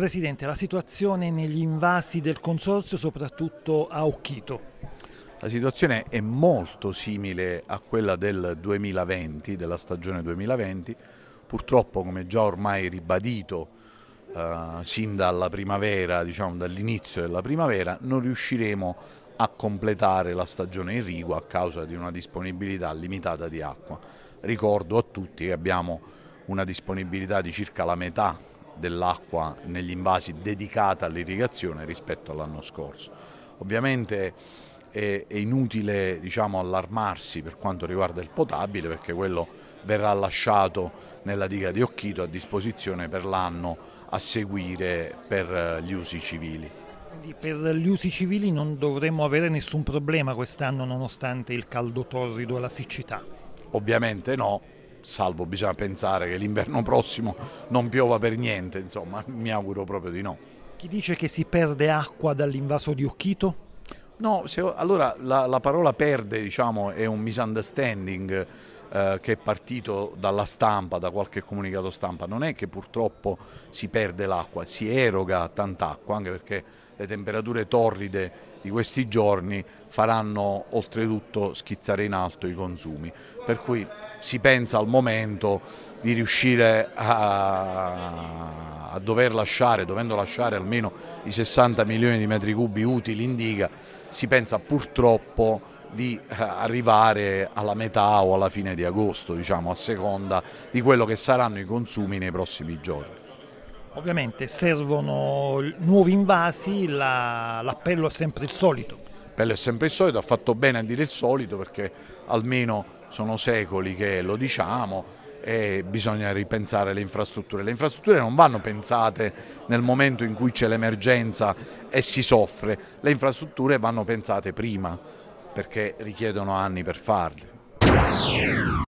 Presidente, la situazione negli invasi del Consorzio, soprattutto a Occhito. La situazione è molto simile a quella del 2020, della stagione 2020, purtroppo come già ormai ribadito eh, sin dalla primavera, diciamo dall'inizio della primavera, non riusciremo a completare la stagione in rigo a causa di una disponibilità limitata di acqua. Ricordo a tutti che abbiamo una disponibilità di circa la metà dell'acqua negli invasi dedicata all'irrigazione rispetto all'anno scorso. Ovviamente è, inutile diciamo, allarmarsi per quanto riguarda il potabile perché quello verrà lasciato nella diga di Occhito a disposizione per l'anno a seguire per eh, gli usi civili. Quindi per gli usi civili non dovremmo avere nessun problema quest'anno nonostante il caldo torrido e la siccità? Ovviamente no, salvo bisogna pensare che l'inverno prossimo non piova per niente, insomma, mi auguro proprio di no. Chi dice che si perde acqua dall'invaso di Occhito? No, se, allora la, la, parola perde diciamo, è un misunderstanding eh, che è partito dalla stampa, da qualche comunicato stampa. Non è che purtroppo si perde l'acqua, si eroga tant'acqua, anche perché le temperature torride di questi giorni faranno oltretutto schizzare in alto i consumi, per cui si pensa al momento di riuscire a, a dover lasciare, dovendo lasciare almeno i 60 milioni di metri cubi utili in diga, si pensa purtroppo di eh, arrivare alla metà o alla fine di agosto, diciamo, a seconda di quello che saranno i consumi nei prossimi giorni. Ovviamente servono nuovi invasi, la, l'appello è sempre il solito. L'appello è sempre il solito, ha fatto bene a dire il solito perché almeno sono secoli che lo diciamo e bisogna ripensare le infrastrutture. Le infrastrutture non vanno pensate nel momento in cui c'è l'emergenza e si soffre, le infrastrutture vanno pensate prima perché richiedono anni per farle.